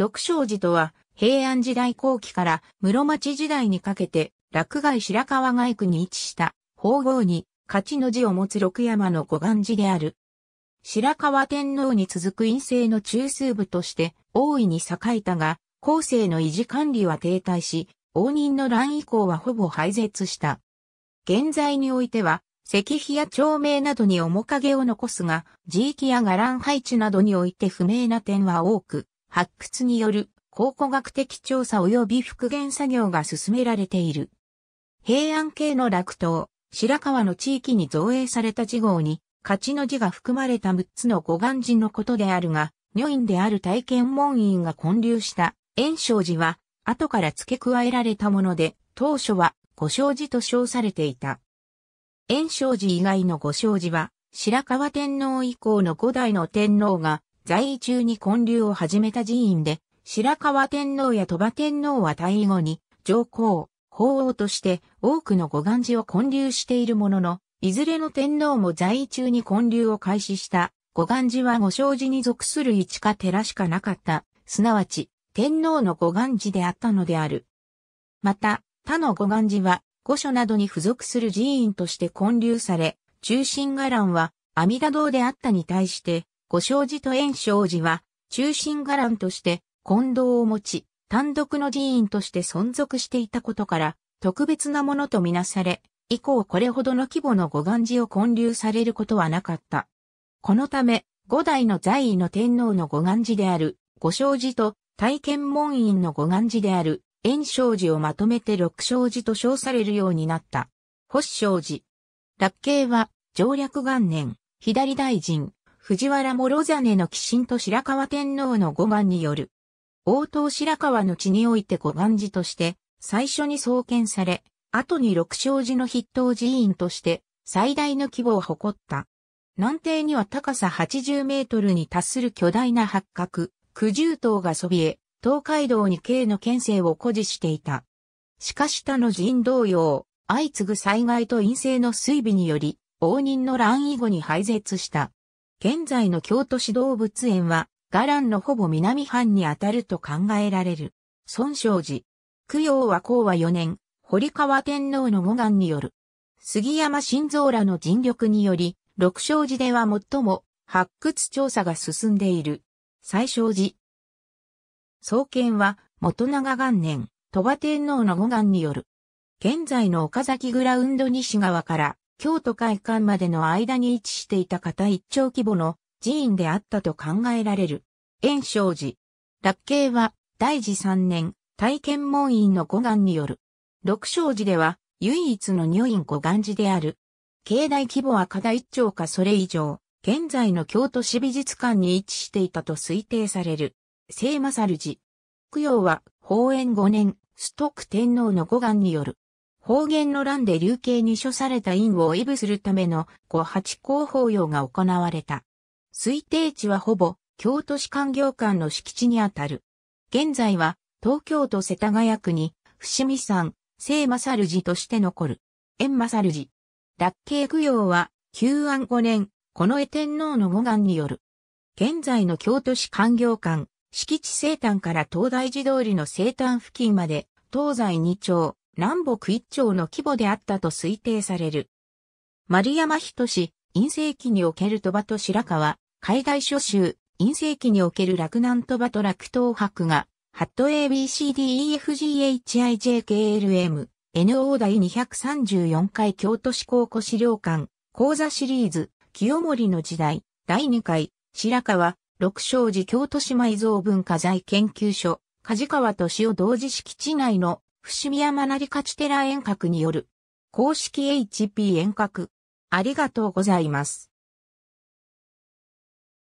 六勝寺とは、平安時代後期から室町時代にかけて、落外白川外区に位置した、宝号に、勝ちの字を持つ六山の五岸寺である。白川天皇に続く陰性の中枢部として大いに栄えたが、後世の維持管理は停滞し、応仁の乱以降はほぼ廃絶した。現在においては、石碑や町名などに面影を残すが、地域や伽藍配置などにおいて不明な点は多く、発掘による考古学的調査及び復元作業が進められている。平安系の落島、白川の地域に造営された地号に、勝ちの字が含まれた6つの五眼人のことであるが、女院である体験門院が混流した炎章寺は、後から付け加えられたもので、当初は五章寺と称されていた。炎章寺以外の五章寺は、白川天皇以降の五代の天皇が在位中に建立を始めた寺院で、白河天皇や鳥羽天皇は退位後に、上皇、法王として多くの護岸寺を建立しているものの、いずれの天皇も在位中に建立を開始した護岸寺は御障寺に属する一か寺しかなかった、すなわち天皇の護岸寺であったのである。また、他の護岸寺は御所などに付属する寺院として建立され、中心伽藍は阿弥陀堂であったに対して、五章寺と炎章寺は、中心伽藍として、混同を持ち、単独の寺院として存続していたことから、特別なものとみなされ、以降これほどの規模の五岸寺を建立されることはなかった。このため、五代の在位の天皇の五岸寺である、五章寺と、大剣門院の五岸寺である、炎章寺をまとめて六章寺と称されるようになった。星章寺。楽慶は、上略元年、左大臣、藤原諸実の寄進と白河天皇の護岸による。応答白河の地において護岸寺として、最初に創建され、後に六勝寺の筆頭寺院として、最大の規模を誇った。南帝には高さ80メートルに達する巨大な八角、九重塔がそびえ、東海道に京の県政を誇示していた。しかし他の寺院同様、相次ぐ災害と陰性の水備により、応仁の乱以後に廃絶した。現在の京都市動物園は、伽藍のほぼ南半にあたると考えられる。孫昌寺。供養は講和4年、堀川天皇の護岸による。杉山新蔵らの尽力により、六昌寺では最も発掘調査が進んでいる。最昌寺。創建は元長元年、鳥羽天皇の護岸による。現在の岡崎グラウンド西側から京都会館までの間に位置していた方一丁規模の寺院であったと考えられる。炎章寺。落慶は、大治三年、大剣門院の護岸による。六章寺では、唯一の女院護岸寺である。境内規模は片一丁かそれ以上、現在の京都市美術館に位置していたと推定される。聖正ル寺。供養は、宝園五年、ストック天皇の護岸による。方言の乱で流刑に処された院を威部するための五八公法要が行われた。推定地はほぼ京都市官業館の敷地にあたる。現在は東京都世田谷区に伏見山、聖正寺として残る。縁正寺。脱慶供養は、旧安五年、この江天皇の護願による。現在の京都市官業館、敷地西端から東大寺通りの西端付近まで、東西二丁、南北一丁の規模であったと推定される。丸山人氏、陰性期における鳥羽と白川、海外諸州、陰性期における洛南鳥羽と洛東博が、ハット ABCDEFGHIJKLM、NO 第234回京都市高校資料館、講座シリーズ、清盛の時代、第2回、白川、六章寺京都市埋蔵文化財研究所、梶川敏夫同時敷地内の伏見山成勝寺遠隔による、公式 HP 遠隔。ありがとうございます。